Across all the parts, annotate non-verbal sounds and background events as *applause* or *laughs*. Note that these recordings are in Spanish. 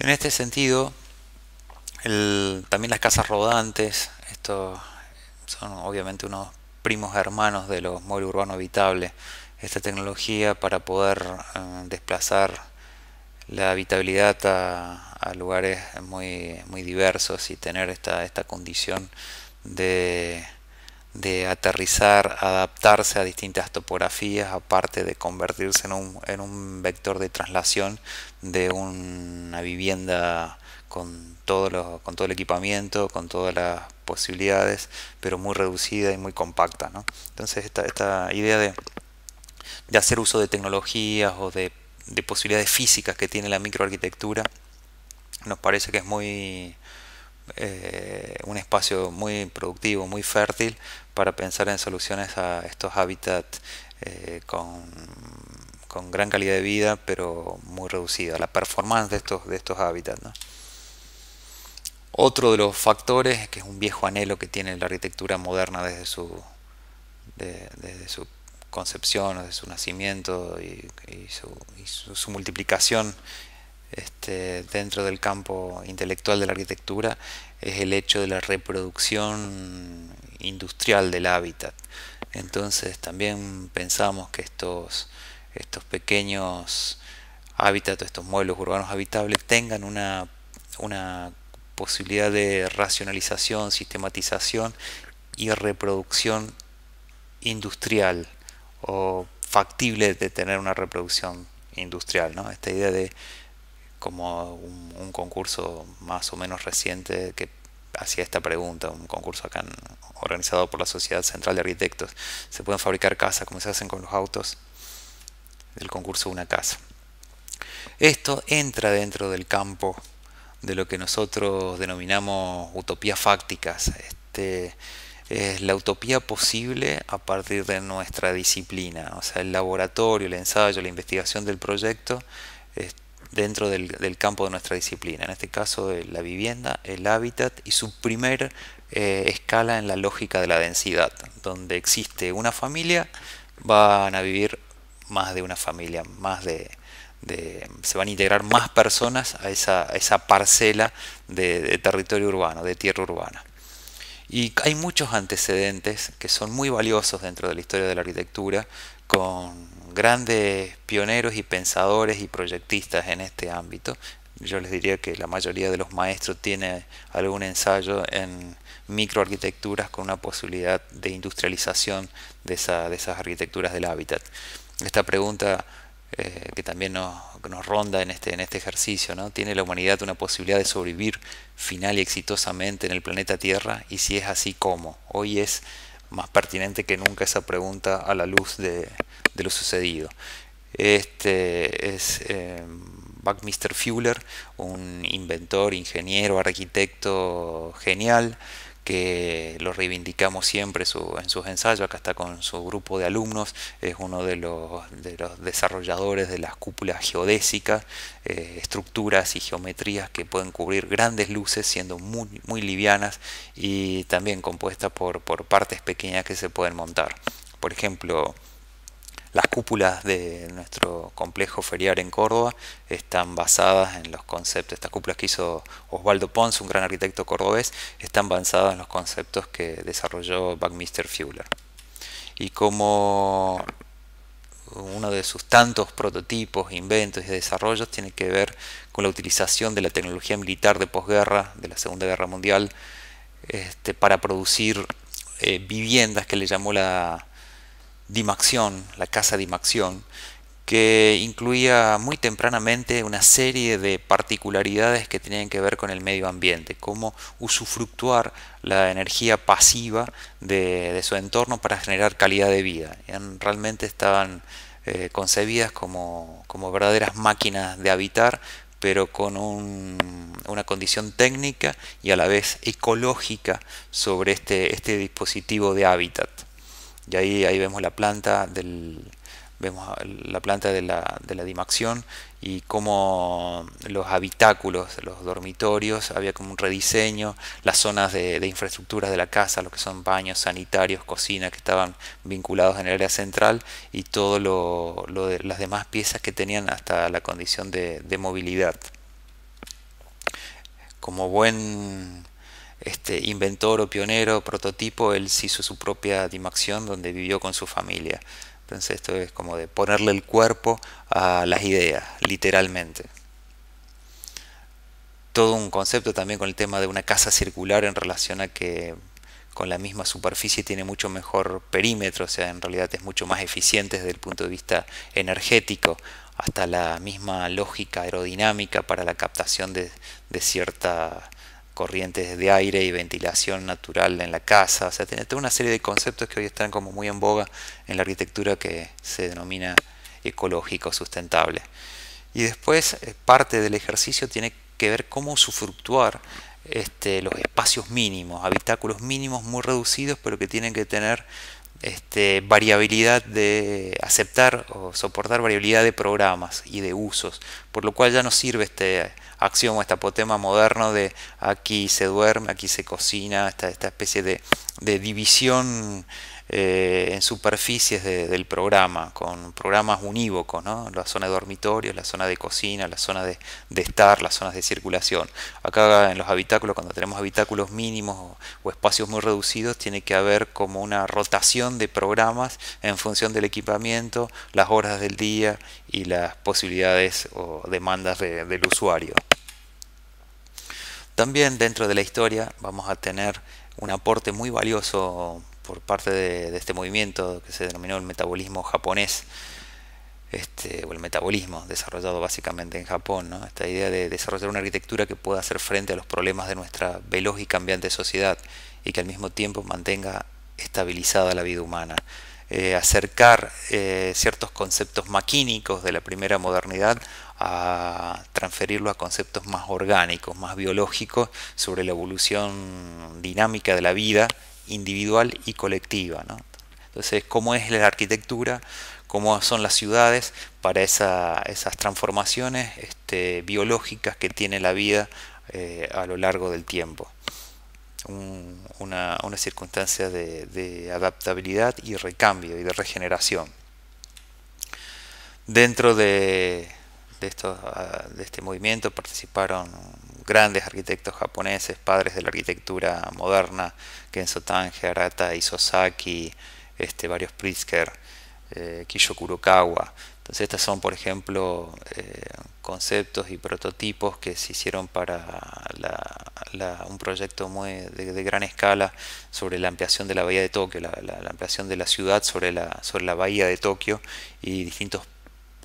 En este sentido, también las casas rodantes, estos son obviamente unos primos hermanos de los móviles urbanos habitables, Esta tecnología para poder eh, desplazar la habitabilidad a, lugares muy, muy diversos y tener esta condición de de aterrizar, adaptarse a distintas topografías, aparte de convertirse en un, en un vector de traslación de una vivienda con todo, con todo el equipamiento, con todas las posibilidades, pero muy reducida y muy compacta. Entonces esta, esta idea de, hacer uso de tecnologías o de, de posibilidades físicas que tiene la microarquitectura nos parece que es muy eh, un espacio muy productivo, muy fértil para pensar en soluciones a estos hábitats eh, con, gran calidad de vida, pero muy reducida, la performance de estos, de estos hábitats. Otro de los factores, que es un viejo anhelo que tiene la arquitectura moderna desde su, desde su concepción, desde su nacimiento y, su multiplicación este, dentro del campo intelectual de la arquitectura es el hecho de la reproducción industrial del hábitat. Entonces también pensamos que estos, estos pequeños hábitats, estos muebles urbanos habitables tengan una, una posibilidad de racionalización, sistematización y reproducción industrial o factible de tener una reproducción industrial. ¿no? Esta idea de como un, concurso más o menos reciente que hacía esta pregunta, un concurso acá organizado por la Sociedad Central de Arquitectos. ¿Se pueden fabricar casas como se hacen con los autos? Del concurso Una Casa. Esto entra dentro del campo de lo que nosotros denominamos utopías fácticas. Este, es la utopía posible a partir de nuestra disciplina, o sea, el laboratorio, el ensayo, la investigación del proyecto. Este, dentro del, campo de nuestra disciplina, en este caso la vivienda, el hábitat y su primer eh, escala en la lógica de la densidad, donde existe una familia, van a vivir más de una familia, más de, se van a integrar más personas a esa, parcela de, de territorio urbano, de tierra urbana. Y hay muchos antecedentes que son muy valiosos dentro de la historia de la arquitectura con grandes pioneros y pensadores y proyectistas en este ámbito. Yo les diría que la mayoría de los maestros tiene algún ensayo en microarquitecturas con una posibilidad de industrialización de, de esas arquitecturas del hábitat. Esta pregunta eh, que también nos, ronda en este, en este ejercicio, ¿no? ¿Tiene la humanidad una posibilidad de sobrevivir final y exitosamente en el planeta Tierra? Y si es así, ¿cómo? Hoy es más pertinente que nunca esa pregunta a la luz de, lo sucedido. Este es eh, Buckminster Fuller, un inventor, ingeniero, arquitecto genial que lo reivindicamos siempre en sus ensayos, acá está con su grupo de alumnos, es uno de los, desarrolladores de las cúpulas geodésicas, eh, estructuras y geometrías que pueden cubrir grandes luces siendo muy, livianas y también compuestas por partes pequeñas que se pueden montar. Por ejemplo, las cúpulas de nuestro complejo ferial en Córdoba están basadas en los conceptos, estas cúpulas que hizo Osvaldo Pons, un gran arquitecto cordobés, están basadas en los conceptos que desarrolló Buckminster Fuller. Y como uno de sus tantos prototipos, inventos y desarrollos tiene que ver con la utilización de la tecnología militar de posguerra, de la Segunda Guerra Mundial, este, para producir eh, viviendas que le llamó la Dimaxión, la casa Dimaxión, que incluía muy tempranamente una serie de particularidades que tenían que ver con el medio ambiente, cómo usufructuar la energía pasiva de, su entorno para generar calidad de vida. realmente estaban eh, concebidas como, verdaderas máquinas de habitar, pero con una condición técnica y a la vez ecológica sobre este, este dispositivo de hábitat. Y ahí, ahí vemos la planta del, vemos la planta de la, de dimacción y cómo los habitáculos, los dormitorios, había como un rediseño, las zonas de, de infraestructuras de la casa, lo que son baños, sanitarios, cocina, que estaban vinculados en el área central y todo lo, de, las demás piezas que tenían hasta la condición de, de movilidad. Como buen este, inventor o pionero, prototipo, él se hizo su propia dimensión donde vivió con su familia. Entonces esto es como de ponerle el cuerpo a las ideas, literalmente. Todo un concepto también con el tema de una casa circular en relación a que con la misma superficie tiene mucho mejor perímetro, o sea, en realidad es mucho más eficiente desde el punto de vista energético, hasta la misma lógica aerodinámica para la captación de cierta corrientes de aire y ventilación natural en la casa. O sea, tiene toda una serie de conceptos que hoy están como muy en boga en la arquitectura que se denomina ecológico sustentable. Y después eh, parte del ejercicio tiene que ver cómo sufructuar este, los espacios mínimos, habitáculos mínimos muy reducidos, pero que tienen que tener este, variabilidad de aceptar o soportar variabilidad de programas y de usos, por lo cual ya no sirve este axioma, este apotema moderno de aquí se duerme, aquí se cocina, esta, esta especie de división eh, en superficies del programa, con programas unívocos, la zona de dormitorio, la zona de cocina, la zona de, estar, las zonas de circulación. Acá en los habitáculos, cuando tenemos habitáculos mínimos o, espacios muy reducidos, tiene que haber como una rotación de programas en función del equipamiento, las horas del día y las posibilidades o demandas del usuario. También dentro de la historia vamos a tener un aporte muy valioso por parte de, este movimiento que se denominó el metabolismo japonés, este, o el metabolismo desarrollado básicamente en Japón, esta idea de desarrollar una arquitectura que pueda hacer frente a los problemas de nuestra veloz y cambiante sociedad y que al mismo tiempo mantenga estabilizada la vida humana. Eh, acercar eh, ciertos conceptos maquínicos de la primera modernidad a transferirlo a conceptos más orgánicos, más biológicos sobre la evolución dinámica de la vida individual y colectiva. Entonces, cómo es la arquitectura, cómo son las ciudades para esas transformaciones este, biológicas que tiene la vida eh, a lo largo del tiempo. una, circunstancia de, de adaptabilidad y recambio y de regeneración. Dentro de, de, estos, ah, de este movimiento participaron grandes arquitectos japoneses, padres de la arquitectura moderna, Kenzo Tange, Arata Isosaki, este, varios Pritzker, eh, Kisho Kurokawa. Entonces estas son, por ejemplo, eh, conceptos y prototipos que se hicieron para un proyecto de, gran escala sobre la ampliación de la bahía de Tokio, la, la ampliación de la ciudad sobre la, sobre la bahía de Tokio y distintos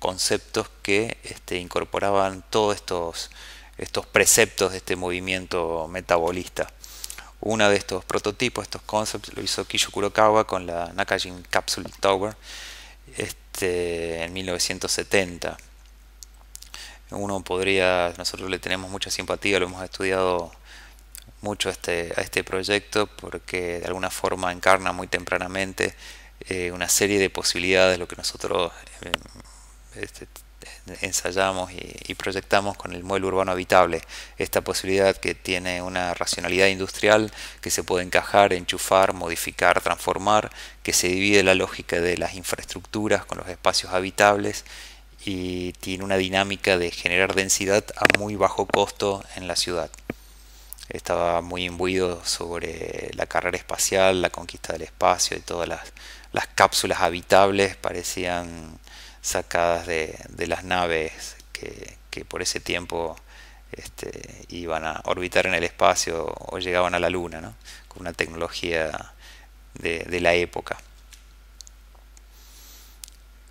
conceptos que este, incorporaban todos estos, estos preceptos de este movimiento metabolista. Uno de estos prototipos, estos conceptos, lo hizo Kisho Kurokawa con la Nakajin Capsule Tower este, en 1970. Uno podría, nosotros le tenemos mucha simpatía, lo hemos estudiado mucho este, a este proyecto porque de alguna forma encarna muy tempranamente eh, una serie de posibilidades, lo que nosotros eh, este, ensayamos y, proyectamos con el modelo urbano habitable, esta posibilidad que tiene una racionalidad industrial que se puede encajar, enchufar, modificar, transformar, que se divide la lógica de las infraestructuras con los espacios habitables y tiene una dinámica de generar densidad a muy bajo costo en la ciudad. Estaba muy imbuido sobre la carrera espacial, la conquista del espacio y todas las cápsulas habitables parecían sacadas de, las naves que, por ese tiempo este, iban a orbitar en el espacio o llegaban a la Luna, con una tecnología de, la época.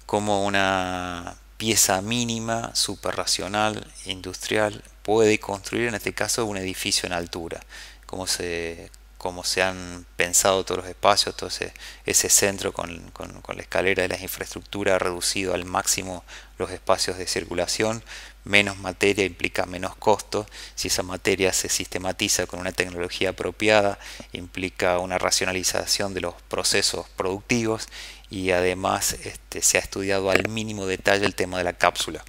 Como una pieza mínima, superracional, industrial, puede construir en este caso un edificio en altura, como se como se han pensado todos los espacios, entonces ese, centro con, la escalera de las infraestructuras ha reducido al máximo los espacios de circulación. Menos materia implica menos costo. Si esa materia se sistematiza con una tecnología apropiada, implica una racionalización de los procesos productivos y además este, se ha estudiado al mínimo detalle el tema de la cápsula.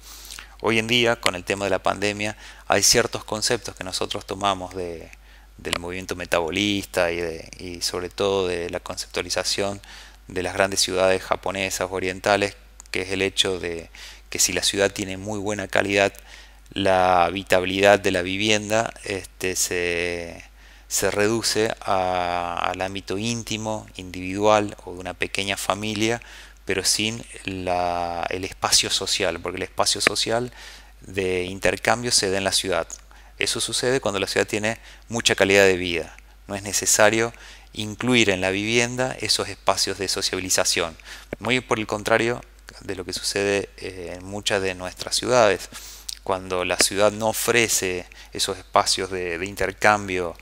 Hoy en día, con el tema de la pandemia, hay ciertos conceptos que nosotros tomamos de, del movimiento metabolista y, sobre todo de la conceptualización de las grandes ciudades japonesas orientales, que es el hecho de que si la ciudad tiene muy buena calidad, la habitabilidad de la vivienda este, se, se reduce al ámbito íntimo, individual o de una pequeña familia, pero sin el espacio social, porque el espacio social de intercambio se da en la ciudad. Eso sucede cuando la ciudad tiene mucha calidad de vida. No es necesario incluir en la vivienda esos espacios de sociabilización. Muy por el contrario de lo que sucede eh, en muchas de nuestras ciudades. Cuando la ciudad no ofrece esos espacios de, intercambio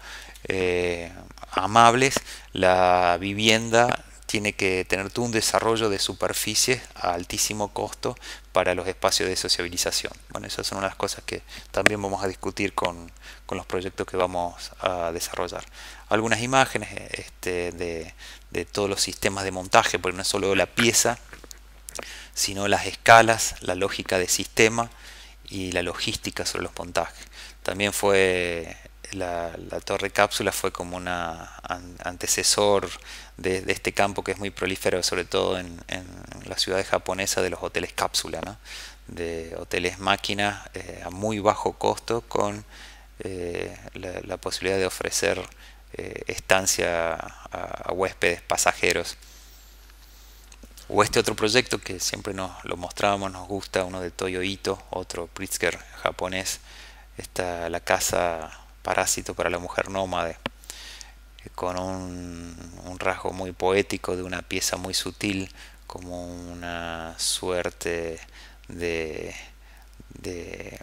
eh, amables, la vivienda tiene que tener todo un desarrollo de superficies a altísimo costo para los espacios de sociabilización. Bueno, esas son unas cosas que también vamos a discutir con, los proyectos que vamos a desarrollar. Algunas imágenes este, de, todos los sistemas de montaje, porque no es solo la pieza, sino las escalas, la lógica de sistema y la logística sobre los montajes. También fue la, torre cápsula fue como un antecesor de, este campo que es muy prolífero, sobre todo en, la ciudad japonesa de los hoteles cápsula, de hoteles máquinas eh, a muy bajo costo con eh, la, posibilidad de ofrecer eh, estancia a, huéspedes pasajeros. O este otro proyecto que siempre nos lo mostrábamos, nos gusta, uno de Toyo Ito, otro Pritzker japonés, está la casa Parásito para la mujer nómade, con un, rasgo muy poético de una pieza muy sutil, como una suerte de, de,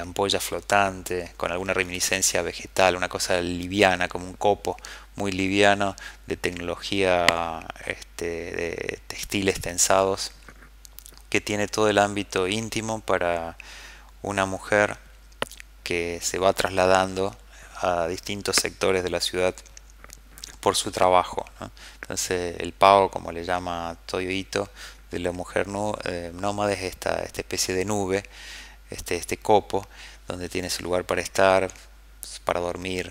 ampolla flotante, con alguna reminiscencia vegetal, una cosa liviana, como un copo muy liviano de tecnología este, de textiles tensados, que tiene todo el ámbito íntimo para una mujer que se va trasladando a distintos sectores de la ciudad por su trabajo. Entonces el pavo, como le llama Toyoito, de la mujer nómada eh, es esta, esta, especie de nube, este, este copo, donde tiene su lugar para estar, para dormir,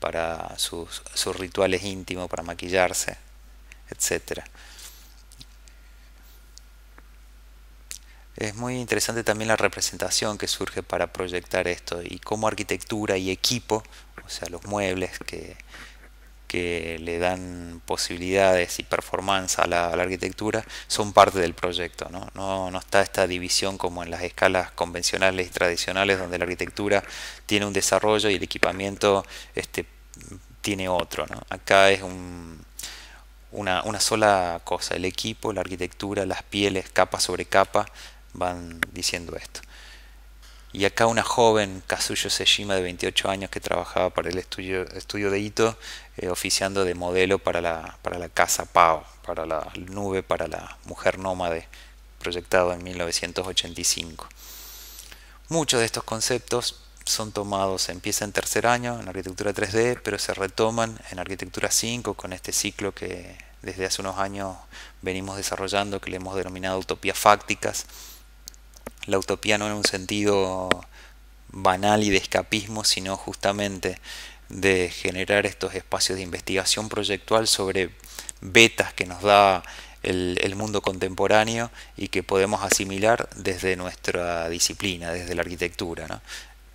para sus, sus rituales íntimos, para maquillarse, etcétera. Es muy interesante también la representación que surge para proyectar esto y cómo arquitectura y equipo, o sea, los muebles que, que le dan posibilidades y performance a la, arquitectura, son parte del proyecto. ¿no? ¿no? está esta división como en las escalas convencionales y tradicionales donde la arquitectura tiene un desarrollo y el equipamiento este, tiene otro. ¿no? Acá es un, una, una sola cosa, el equipo, la arquitectura, las pieles, capa sobre capa, van diciendo esto. Y acá una joven, Kazuyo Sejima, de 28 años, que trabajaba para el estudio, de Ito, eh, oficiando de modelo para la, casa Pao para la nube, para la mujer nómade, proyectado en 1985. Muchos de estos conceptos son tomados, empieza en tercer año en arquitectura 3D, pero se retoman en arquitectura 5 con este ciclo que desde hace unos años venimos desarrollando, que le hemos denominado utopías fácticas la utopía no en un sentido banal y de escapismo, sino justamente de generar estos espacios de investigación proyectual sobre betas que nos da el, mundo contemporáneo y que podemos asimilar desde nuestra disciplina, desde la arquitectura.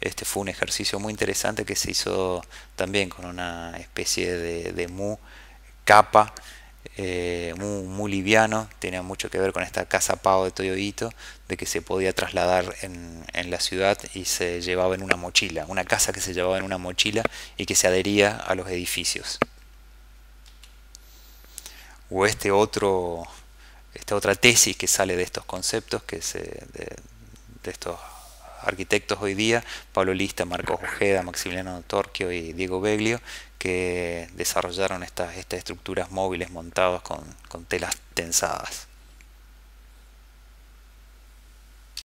Este fue un ejercicio muy interesante que se hizo también con una especie de, de mu capa eh, muy, liviano, tenía mucho que ver con esta casa pavo de Toyodito, de que se podía trasladar en, la ciudad y se llevaba en una mochila, una casa que se llevaba en una mochila y que se adhería a los edificios. O este otro, esta otra tesis que sale de estos conceptos, que se, de, de estos arquitectos hoy día, Pablo Lista, Marcos *laughs* Ojeda, Maximiliano Torquio y Diego Beglio, que desarrollaron estas, estructuras móviles montadas con telas tensadas.